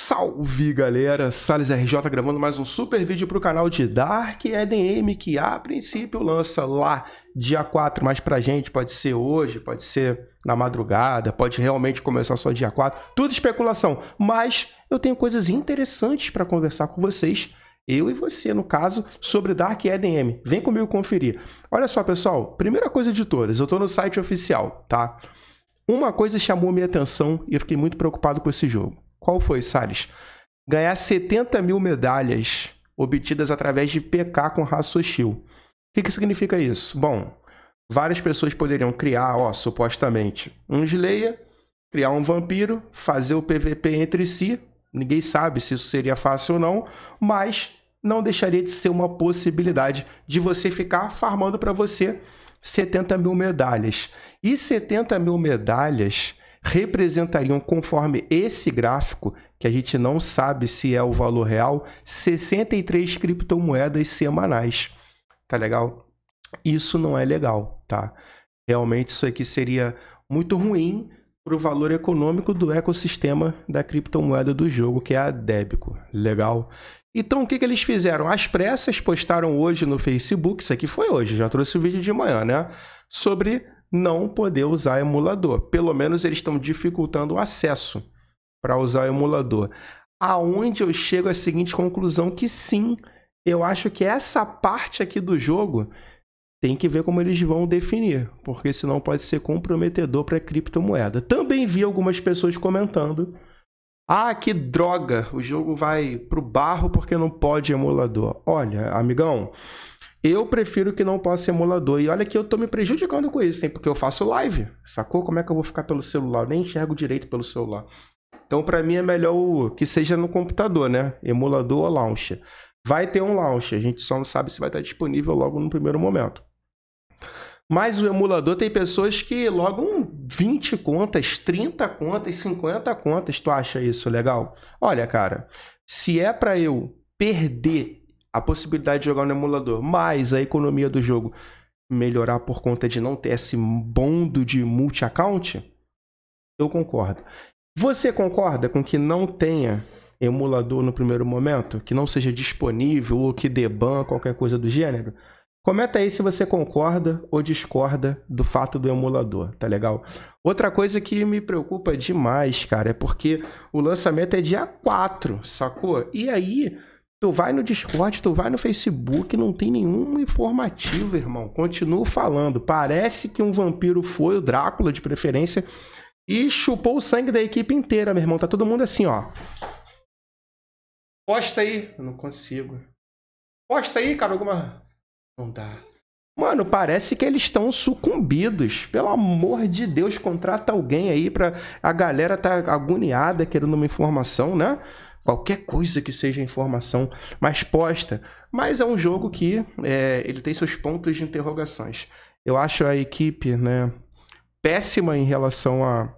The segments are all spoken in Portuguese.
Salve galera, Sales RJ gravando mais um super vídeo para o canal de Dark EDM que a princípio lança lá dia 4, mas para gente pode ser hoje, pode ser na madrugada, pode realmente começar só dia 4, tudo especulação, mas eu tenho coisas interessantes para conversar com vocês, eu e você no caso, sobre Dark EDM, vem comigo conferir. Olha só pessoal, primeira coisa de todas, eu estou no site oficial, tá? Uma coisa chamou minha atenção e eu fiquei muito preocupado com esse jogo. Qual foi, Salles? Ganhar 70 mil medalhas obtidas através de PK com raciocínio. O que, que significa isso? Bom, várias pessoas poderiam criar, ó, supostamente, um Slayer, criar um vampiro, fazer o PVP entre si. Ninguém sabe se isso seria fácil ou não, mas não deixaria de ser uma possibilidade de você ficar farmando para você 70 mil medalhas. E 70 mil medalhas representariam, conforme esse gráfico, que a gente não sabe se é o valor real, 63 criptomoedas semanais. Tá legal? Isso não é legal, tá? Realmente isso aqui seria muito ruim para o valor econômico do ecossistema da criptomoeda do jogo, que é a débito Legal? Então, o que, que eles fizeram? As pressas postaram hoje no Facebook, isso aqui foi hoje, já trouxe o vídeo de manhã, né? Sobre não poder usar emulador. Pelo menos eles estão dificultando o acesso para usar emulador. Aonde eu chego à seguinte conclusão que sim, eu acho que essa parte aqui do jogo tem que ver como eles vão definir, porque senão pode ser comprometedor para criptomoeda. Também vi algumas pessoas comentando: "Ah, que droga, o jogo vai pro barro porque não pode emulador". Olha, amigão, eu prefiro que não possa emulador. E olha que eu tô me prejudicando com isso, hein? Porque eu faço live, sacou? Como é que eu vou ficar pelo celular? Eu nem enxergo direito pelo celular. Então, para mim, é melhor que seja no computador, né? Emulador ou launcher. Vai ter um launcher, a gente só não sabe se vai estar disponível logo no primeiro momento. Mas o emulador tem pessoas que logam 20 contas, 30 contas, 50 contas. Tu acha isso legal? Olha, cara, se é para eu perder a possibilidade de jogar no emulador, mais a economia do jogo melhorar por conta de não ter esse bondo de multi-account, eu concordo. Você concorda com que não tenha emulador no primeiro momento, que não seja disponível ou que dê ban, qualquer coisa do gênero? Comenta aí se você concorda ou discorda do fato do emulador, tá legal? Outra coisa que me preocupa demais, cara, é porque o lançamento é dia 4, sacou? E aí Tu vai no Discord, tu vai no Facebook, não tem nenhum informativo, irmão. Continuo falando. Parece que um vampiro foi, o Drácula de preferência, e chupou o sangue da equipe inteira, meu irmão. Tá todo mundo assim, ó. Posta aí. Eu não consigo. Posta aí, cara, alguma. Não dá. Mano, parece que eles estão sucumbidos. Pelo amor de Deus, contrata alguém aí pra. A galera tá agoniada querendo uma informação, né? qualquer coisa que seja informação mais posta. Mas é um jogo que é, ele tem seus pontos de interrogações. Eu acho a equipe né, péssima em relação a,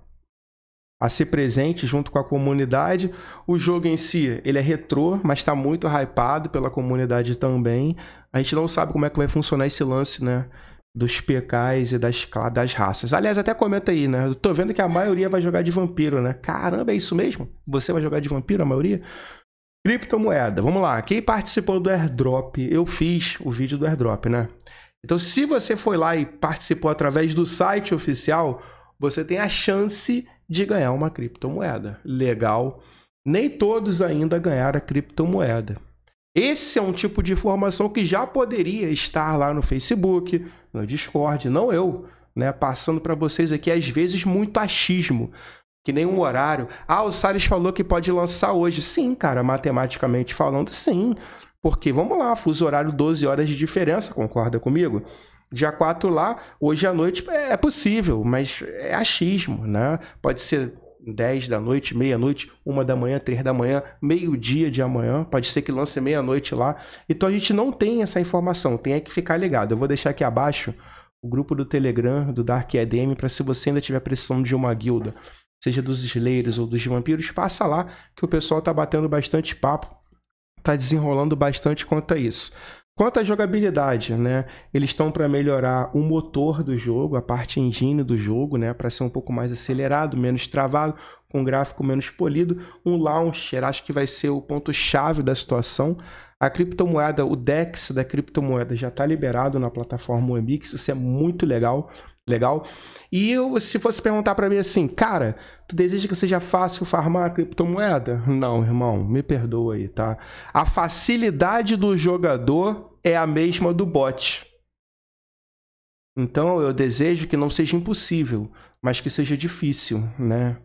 a ser presente junto com a comunidade. O jogo em si, ele é retrô, mas está muito hypado pela comunidade também. A gente não sabe como é que vai funcionar esse lance, né? dos PKs e das, das raças. Aliás, até comenta aí, né? Eu tô vendo que a maioria vai jogar de vampiro, né? Caramba, é isso mesmo? Você vai jogar de vampiro, a maioria? Criptomoeda, vamos lá. Quem participou do airdrop? Eu fiz o vídeo do airdrop, né? Então, se você foi lá e participou através do site oficial, você tem a chance de ganhar uma criptomoeda. Legal. Nem todos ainda ganharam a criptomoeda. Esse é um tipo de informação que já poderia estar lá no Facebook, no Discord, não eu, né? Passando para vocês aqui, às vezes, muito achismo. Que nem um horário. Ah, o Salles falou que pode lançar hoje. Sim, cara, matematicamente falando, sim. Porque, vamos lá, fuso horário 12 horas de diferença, concorda comigo? Dia 4 lá, hoje à noite é possível, mas é achismo, né? Pode ser 10 da noite, meia-noite, uma da manhã, três da manhã, meio-dia de amanhã, pode ser que lance meia-noite lá. Então a gente não tem essa informação, tem é que ficar ligado. Eu vou deixar aqui abaixo o grupo do Telegram do Dark EDM para se você ainda tiver pressão de uma guilda, seja dos slayers ou dos vampiros, passa lá que o pessoal tá batendo bastante papo, tá desenrolando bastante quanto a isso. Quanto à jogabilidade, né? Eles estão para melhorar o motor do jogo, a parte engine do jogo, né? Para ser um pouco mais acelerado, menos travado, com um gráfico menos polido. Um launcher, acho que vai ser o ponto-chave da situação. A criptomoeda, o DEX da criptomoeda já está liberado na plataforma Webix, isso é muito legal. Legal? E eu, se fosse perguntar para mim assim, cara, tu deseja que seja fácil farmar a criptomoeda? Não, irmão, me perdoa aí, tá? A facilidade do jogador é a mesma do bot. Então eu desejo que não seja impossível, mas que seja difícil, né?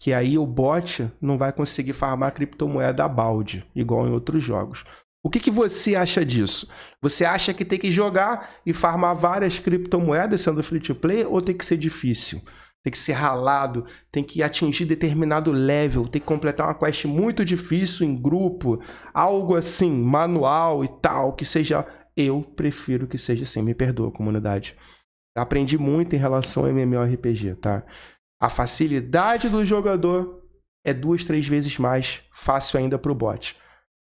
Que aí o bot não vai conseguir farmar criptomoeda a balde, igual em outros jogos. O que, que, você acha disso? Você acha que tem que jogar e farmar várias criptomoedas sendo free to play ou tem que ser difícil? tem que ser ralado, tem que atingir determinado level, tem que completar uma quest muito difícil em grupo, algo assim, manual e tal, que seja. Eu prefiro que seja assim, me perdoa, comunidade. Aprendi muito em relação ao MMORPG, tá? A facilidade do jogador é duas, três vezes mais fácil ainda pro bot.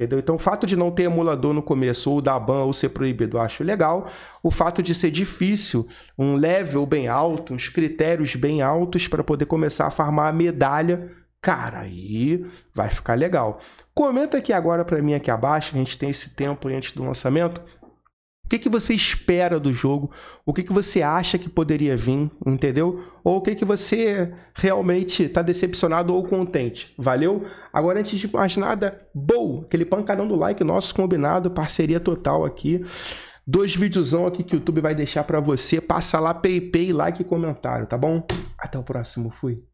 Entendeu? Então, o fato de não ter emulador no começo, ou dar ban, ou ser proibido, eu acho legal. O fato de ser difícil, um level bem alto, uns critérios bem altos para poder começar a farmar a medalha, cara, aí vai ficar legal. Comenta aqui agora para mim, aqui abaixo, a gente tem esse tempo antes do lançamento. O que, que você espera do jogo? O que, que você acha que poderia vir, entendeu? Ou o que, que você realmente está decepcionado ou contente? Valeu? Agora, antes de mais nada, boa! Aquele pancadão do like nosso combinado, parceria total aqui. Dois videozão aqui que o YouTube vai deixar para você. Passa lá, PayPay, like e comentário, tá bom? Até o próximo, fui!